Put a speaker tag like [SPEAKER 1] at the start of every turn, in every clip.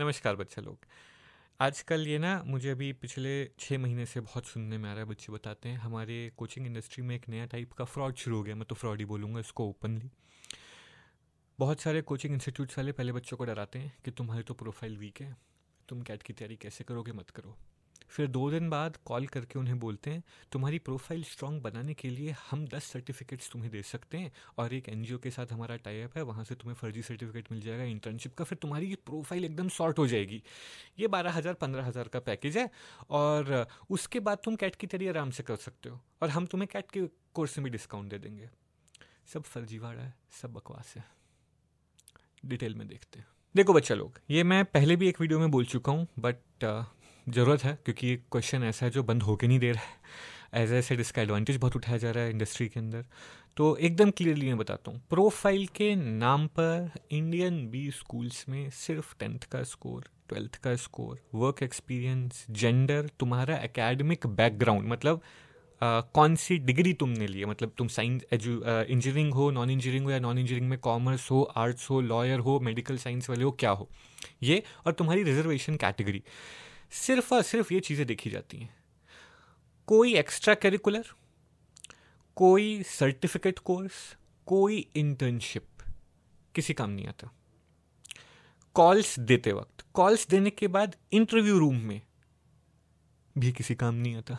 [SPEAKER 1] नमस्कार बच्चे लोग आजकल ये ना मुझे अभी पिछले छः महीने से बहुत सुनने में आ रहा है बच्चे बताते हैं हमारे कोचिंग इंडस्ट्री में एक नया टाइप का फ्रॉड शुरू हो गया मैं तो फ्रॉड ही बोलूँगा इसको ओपनली बहुत सारे कोचिंग इंस्टीट्यूट्स वाले पहले बच्चों को डराते हैं कि तुम्हारी तो प्रोफाइल वीक है तुम कैट की तैयारी कैसे करोगे मत करो फिर दो दिन बाद कॉल करके उन्हें बोलते हैं तुम्हारी प्रोफाइल स्ट्रांग बनाने के लिए हम दस सर्टिफिकेट्स तुम्हें दे सकते हैं और एक एन के साथ हमारा टाइप है वहाँ से तुम्हें फर्जी सर्टिफिकेट मिल जाएगा इंटर्नशिप का फिर तुम्हारी प्रोफाइल एकदम शॉर्ट हो जाएगी ये बारह हज़ार पंद्रह हज़ार का पैकेज है और उसके बाद तुम कैट की तैयारी आराम से कर सकते हो और हम तुम्हें कैट के कोर्स में भी डिस्काउंट दे देंगे सब फर्जीवाड़ा है सब बकवास है डिटेल में देखते हैं देखो बच्चा लोग ये मैं पहले भी एक वीडियो में बोल चुका हूँ बट ज़रूरत है क्योंकि ये क्वेश्चन ऐसा है जो बंद होके नहीं दे रहा है एज ए सेड इसका एडवांटेज बहुत उठाया जा रहा है इंडस्ट्री के अंदर तो एकदम क्लियरली मैं बताता हूँ प्रोफाइल के नाम पर इंडियन बी स्कूल्स में सिर्फ टेंथ का स्कोर ट्वेल्थ का स्कोर वर्क एक्सपीरियंस जेंडर तुम्हारा एकेडमिक बैकग्राउंड मतलब Uh, कौन सी डिग्री तुमने ली है मतलब तुम साइंस एजू इंजीनियरिंग हो नॉन इंजीनियरिंग हो या नॉन इंजीनियरिंग में कॉमर्स हो आर्ट्स हो लॉयर हो मेडिकल साइंस वाले हो क्या हो ये और तुम्हारी रिजर्वेशन कैटेगरी सिर्फ और सिर्फ ये चीज़ें देखी जाती हैं कोई एक्स्ट्रा करिकुलर कोई सर्टिफिकेट कोर्स कोई इंटर्नशिप किसी काम नहीं आता कॉल्स देते वक्त कॉल्स देने के बाद इंटरव्यू रूम में भी किसी काम नहीं आता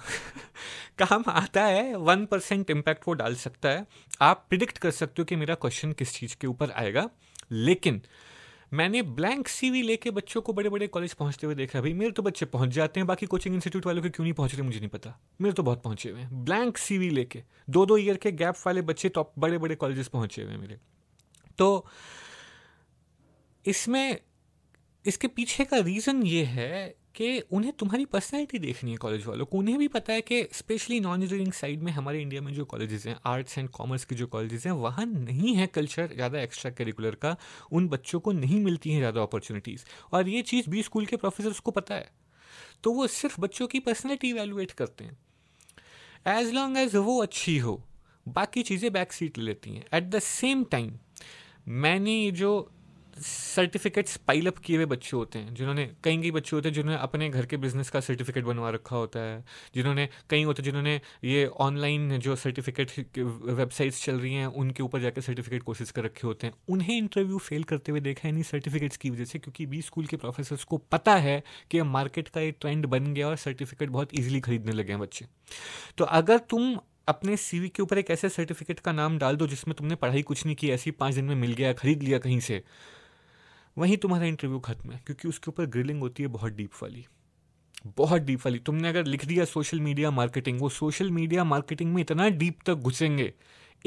[SPEAKER 1] काम आता है वन परसेंट इम्पैक्ट वो डाल सकता है आप प्रिडिक्ट कर सकते हो कि मेरा क्वेश्चन किस चीज़ के ऊपर आएगा लेकिन मैंने ब्लैंक सीवी लेके बच्चों को बड़े बड़े कॉलेज पहुंचते हुए देखा भाई मेरे तो बच्चे पहुंच जाते हैं बाकी कोचिंग इंस्टीट्यूट वालों के क्यों नहीं पहुंच रहे मुझे नहीं पता मेरे तो बहुत पहुंचे हुए हैं ब्लैंक सीवी लेके दो दो ईयर के गैप वाले बच्चे टॉप बड़े बड़े कॉलेज पहुंचे हुए हैं मेरे तो इसमें इसके पीछे का रीज़न ये है कि उन्हें तुम्हारी पर्सनैलिटी देखनी है कॉलेज वालों को उन्हें भी पता है कि स्पेशली नॉन इंजीनियरिंग साइड में हमारे इंडिया में जो कॉलेजेस हैं आर्ट्स एंड कॉमर्स के जो कॉलेजेस हैं वहाँ नहीं है कल्चर ज़्यादा एक्स्ट्रा करिकुलर का उन बच्चों को नहीं मिलती हैं ज़्यादा अपॉर्चुनिटीज़ और ये चीज़ भी स्कूल के प्रोफेसर्स को पता है तो वो सिर्फ बच्चों की पर्सनैलिटी इवेलुएट करते हैं एज लॉन्ग एज वो अच्छी हो बाकी चीज़ें बैक सीट ले लेती हैं एट द सेम टाइम मैंने ये जो सर्टिफिकेट्स पाइलअप किए हुए बच्चे होते हैं जिन्होंने कई कई बच्चे होते हैं जिन्होंने अपने घर के बिजनेस का सर्टिफिकेट बनवा रखा होता है जिन्होंने कई होते हैं जिन्होंने ये ऑनलाइन जो सर्टिफिकेट वेबसाइट्स चल रही हैं उनके ऊपर जाकर सर्टिफिकेट कोर्सेज कर रखे होते हैं उन्हें इंटरव्यू फेल करते हुए देखा है इन्हीं सर्टिफिकेट्स की वजह से क्योंकि बी स्कूल के प्रोफेसर्स को पता है कि मार्केट का ये ट्रेंड बन गया और सर्टिफिकेट बहुत ईजिली खरीदने लगे हैं बच्चे तो अगर तुम अपने सी के ऊपर एक ऐसे सर्टिफिकेट का नाम डाल दो जिसमें तुमने पढ़ाई कुछ नहीं की ऐसी पाँच दिन में मिल गया खरीद लिया कहीं से वहीं तुम्हारा इंटरव्यू ख़त्म है क्योंकि उसके ऊपर ग्रिलिंग होती है बहुत डीप वाली बहुत डीप वाली तुमने अगर लिख दिया सोशल मीडिया मार्केटिंग वो सोशल मीडिया मार्केटिंग में इतना डीप तक घुसेंगे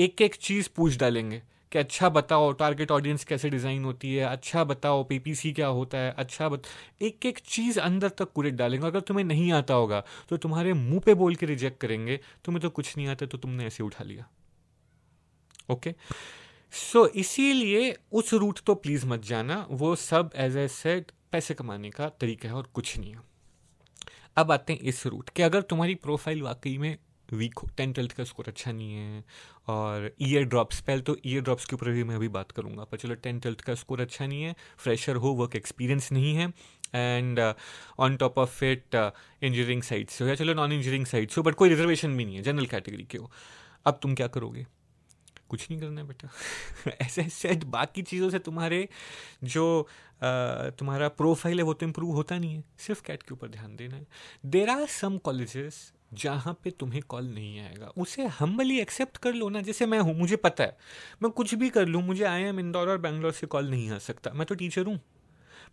[SPEAKER 1] एक एक चीज़ पूछ डालेंगे कि अच्छा बताओ टारगेट ऑडियंस कैसे डिज़ाइन होती है अच्छा बताओ पीपीसी क्या होता है अच्छा बत एक एक चीज़ अंदर तक कुरेट डालेंगे अगर तुम्हें नहीं आता होगा तो तुम्हारे मुंह पे बोल के रिजेक्ट करेंगे तुम्हें तो कुछ नहीं आता तो तुमने ऐसे उठा लिया ओके okay? सो so, इसीलिए उस रूट तो प्लीज़ मत जाना वो सब एज ए सेट पैसे कमाने का तरीका है और कुछ नहीं है अब आते हैं इस रूट कि अगर तुम्हारी प्रोफाइल वाकई में वीक हो टेन ट्वेल्थ का स्कोर अच्छा नहीं है और ईयर ड्रॉप्स पहले तो ईयर ड्रॉप्स के ऊपर भी मैं अभी बात करूँगा पर चलो टेन ट्वेल्थ का स्कोर अच्छा नहीं है फ्रेशर हो वर्क एक्सपीरियंस नहीं है and on top of it engineering sites हो या चलो नॉन इंजीनियरिंग से हो बट कोई रिजर्वेशन भी नहीं है जनरल कैटेगरी के हो अब तुम क्या करोगे कुछ नहीं करना है बेटा ऐसे सेट बाकी चीज़ों से तुम्हारे जो आ, तुम्हारा प्रोफाइल है वो तो इम्प्रूव होता नहीं है सिर्फ कैट के ऊपर ध्यान देना है देर आर सम कॉलेजेस जहाँ पे तुम्हें कॉल नहीं आएगा उसे हम्बली एक्सेप्ट कर लो ना जैसे मैं हूँ मुझे पता है मैं कुछ भी कर लूँ मुझे आई एम इंदौर और बैंगलोर से कॉल नहीं आ सकता मैं तो टीचर हूँ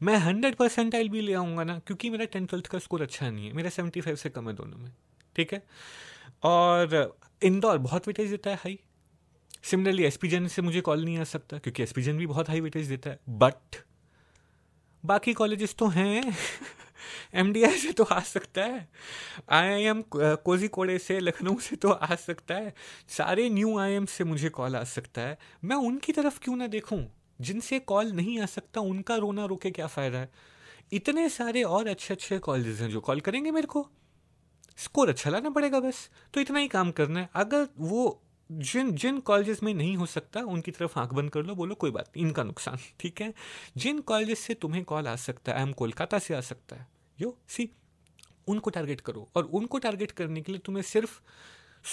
[SPEAKER 1] मैं हंड्रेड परसेंट आइल भी ले आऊँगा ना क्योंकि मेरा टेंथ ट्वेल्थ का स्कोर अच्छा नहीं है मेरा सेवेंटी फाइव से कम है दोनों में ठीक है और इंदौर बहुत वेटेज देता है हाई सिमिलरली एसपीजन से मुझे कॉल नहीं आ सकता क्योंकि एसपीजन भी बहुत हाई वेटेज देता है बट बाकी कॉलेजेस तो हैं एम से तो आ सकता है आई आई एम कोजी कोड़े से लखनऊ से तो आ सकता है सारे न्यू आई एम से मुझे कॉल आ सकता है मैं उनकी तरफ क्यों ना देखूं जिनसे कॉल नहीं आ सकता उनका रोना रोके क्या फ़ायदा है इतने सारे और अच्छे अच्छे कॉलेजेस हैं जो कॉल करेंगे मेरे को स्कोर अच्छा लाना पड़ेगा बस तो इतना ही काम करना है अगर वो जिन जिन कॉलेजेस में नहीं हो सकता उनकी तरफ आंख बंद कर लो बोलो कोई बात नहीं इनका नुकसान ठीक है जिन कॉलेजेस से तुम्हें कॉल आ सकता है एम कोलकाता से आ सकता है यो सी उनको टारगेट करो और उनको टारगेट करने के लिए तुम्हें सिर्फ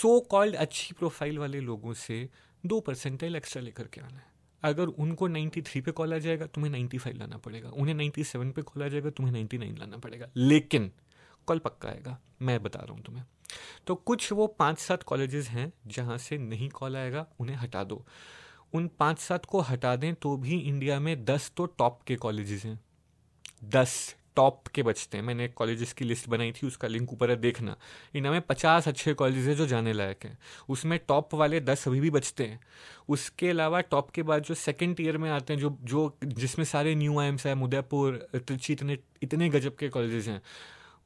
[SPEAKER 1] सो कॉल्ड अच्छी प्रोफाइल वाले लोगों से दो परसेंटेज एक्स्ट्रा लेकर के आना है अगर उनको 93 पे कॉल आ जाएगा तुम्हें 95 लाना पड़ेगा उन्हें 97 पे कॉल आ जाएगा तुम्हें 99 लाना पड़ेगा लेकिन कॉल पक्का आएगा मैं बता रहा हूँ तुम्हें तो कुछ वो पाँच सात कॉलेजेस हैं जहां से नहीं कॉल आएगा उन्हें हटा दो उन पाँच सात को हटा दें तो भी इंडिया में दस तो टॉप के कॉलेजेस हैं दस टॉप के बचते हैं मैंने कॉलेजेस की लिस्ट बनाई थी उसका लिंक ऊपर है देखना इंडिया में पचास अच्छे कॉलेजेस हैं जो जाने लायक हैं उसमें टॉप वाले दस अभी भी बचते हैं उसके अलावा टॉप के बाद जो सेकेंड ईयर में आते हैं जो जो जिसमें सारे न्यू आई एम्स है उदयपुर त्रिची इतने इतने गजब के कॉलेजेस हैं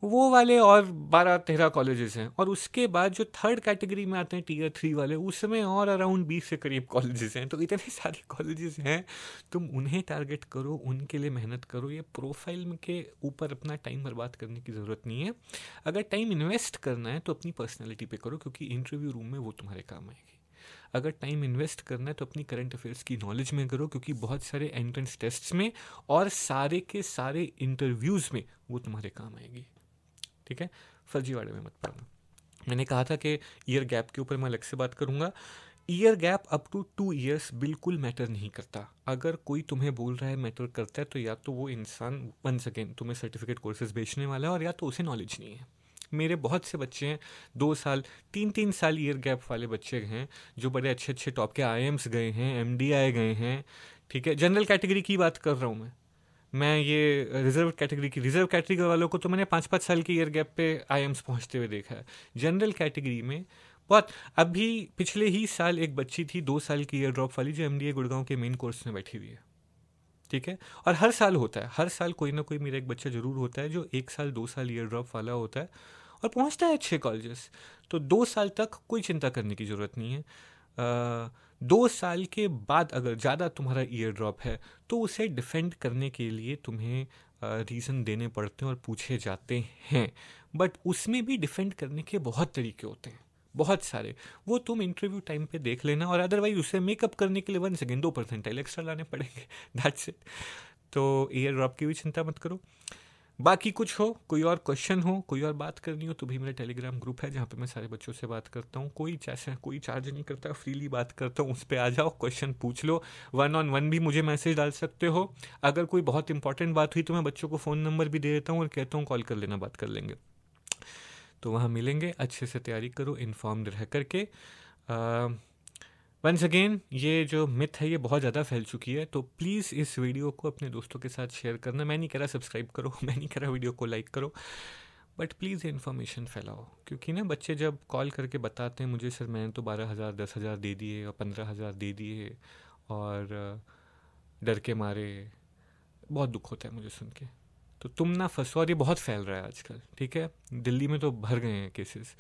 [SPEAKER 1] वो वाले और बारह तेरह कॉलेजेस हैं और उसके बाद जो थर्ड कैटेगरी में आते हैं टीयर थ्री वाले उसमें और अराउंड बीस से करीब कॉलेजेस हैं तो इतने सारे कॉलेजेस हैं तुम उन्हें टारगेट करो उनके लिए मेहनत करो ये प्रोफाइल के ऊपर अपना टाइम बर्बाद करने की ज़रूरत नहीं है अगर टाइम इन्वेस्ट करना है तो अपनी पर्सनैलिटी पर करो क्योंकि इंटरव्यू रूम में वो तुम्हारे काम आएगी अगर टाइम इन्वेस्ट करना है तो अपनी करंट अफेयर्स की नॉलेज में करो क्योंकि बहुत सारे एंट्रेंस टेस्ट्स में और सारे के सारे इंटरव्यूज़ में वो तुम्हारे काम आएगी ठीक है फर्जीवाड़े में मत पढ़ना मैंने कहा था कि ईयर गैप के ऊपर मैं अलग से बात करूँगा year gap up to two years बिल्कुल मैटर नहीं करता अगर कोई तुम्हें बोल रहा है मैटर करता है तो या तो वो इंसान वन सेकेंड तुम्हें सर्टिफिकेट कोर्सेज बेचने वाला है और या तो उसे नॉलेज नहीं है मेरे बहुत से बच्चे हैं दो साल तीन तीन साल ईयर गैप वाले बच्चे हैं जो बड़े अच्छे अच्छे टॉप के आई गए हैं एम गए हैं ठीक है जनरल कैटेगरी की बात कर रहा हूँ मैं मैं ये रिजर्व कैटेगरी की रिजर्व कैटेगरी वालों को तो मैंने पाँच पाँच साल के ईयर गैप पे आई एम्स पहुँचते हुए देखा है जनरल कैटेगरी में बहुत अभी पिछले ही साल एक बच्ची थी दो साल की ईयर ड्रॉप वाली जो एम गुड़गांव के मेन कोर्स में बैठी हुई है ठीक है और हर साल होता है हर साल कोई ना कोई मेरा एक बच्चा ज़रूर होता है जो एक साल दो साल ईयर ड्रॉप वाला होता है और पहुँचता है अच्छे कॉलेजेस तो दो साल तक कोई चिंता करने की ज़रूरत नहीं है आ, दो साल के बाद अगर ज़्यादा तुम्हारा ईयर ड्रॉप है तो उसे डिफेंड करने के लिए तुम्हें रीज़न देने पड़ते हैं और पूछे जाते हैं बट उसमें भी डिफेंड करने के बहुत तरीके होते हैं बहुत सारे वो तुम इंटरव्यू टाइम पे देख लेना और अदरवाइज उसे मेकअप करने के लिए वन सेकेंड दो परसेंटाइल एक्स्ट्रा लाने पड़ेंगे दैट्स इट तो ईयर ड्रॉप की भी चिंता मत करो बाकी कुछ हो कोई और क्वेश्चन हो कोई और बात करनी हो तो भी मेरा टेलीग्राम ग्रुप है जहाँ पे मैं सारे बच्चों से बात करता हूँ कोई चैसे कोई चार्ज नहीं करता फ्रीली बात करता हूँ उस पर आ जाओ क्वेश्चन पूछ लो वन ऑन वन भी मुझे मैसेज डाल सकते हो अगर कोई बहुत इंपॉर्टेंट बात हुई तो मैं बच्चों को फ़ोन नंबर भी दे देता हूँ और कहता हूँ कॉल कर लेना बात कर लेंगे तो वहाँ मिलेंगे अच्छे से तैयारी करो इन्फॉर्म रह करके आ, वंस अगेन ये जो मिथ है ये बहुत ज़्यादा फैल चुकी है तो प्लीज़ इस वीडियो को अपने दोस्तों के साथ शेयर करना मैं नहीं कह रहा सब्सक्राइब करो मैं नहीं कह रहा वीडियो को लाइक करो बट प्लीज़ इन्फॉर्मेशन फैलाओ क्योंकि ना बच्चे जब कॉल करके बताते हैं मुझे सर मैंने तो बारह हज़ार दस हज़ार दे दिए और पंद्रह हज़ार दे दिए और डर के मारे बहुत दुख होता है मुझे सुन के तो तुम ना फंसो और ये बहुत फैल रहा है आजकल ठीक है दिल्ली में तो भर गए हैं केसेस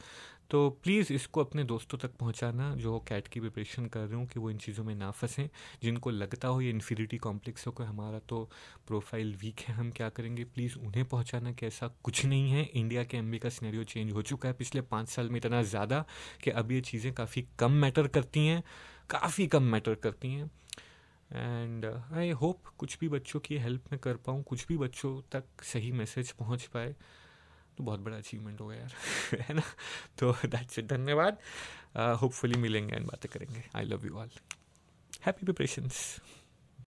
[SPEAKER 1] तो प्लीज़ इसको अपने दोस्तों तक पहुंचाना जो कैट की प्रिपरेशन कर रहे हो कि वो इन चीज़ों में ना फंसें जिनको लगता हो ये इन्फीरिटी कॉम्प्लेक्स हो कि हमारा तो प्रोफाइल वीक है हम क्या करेंगे प्लीज़ उन्हें पहुंचाना कि ऐसा कुछ नहीं है इंडिया के एम का सिनेरियो चेंज हो चुका है पिछले पाँच साल में इतना ज़्यादा कि अब ये चीज़ें काफ़ी कम मैटर करती हैं काफ़ी कम मैटर करती हैं एंड आई होप कुछ भी बच्चों की हेल्प में कर पाऊँ कुछ भी बच्चों तक सही मैसेज पहुँच पाए तो बहुत बड़ा अचीवमेंट हो गया यार है ना तो दैट्स इट धन्यवाद होपफुली uh, मिलेंगे एंड बातें करेंगे I love you all happy preparations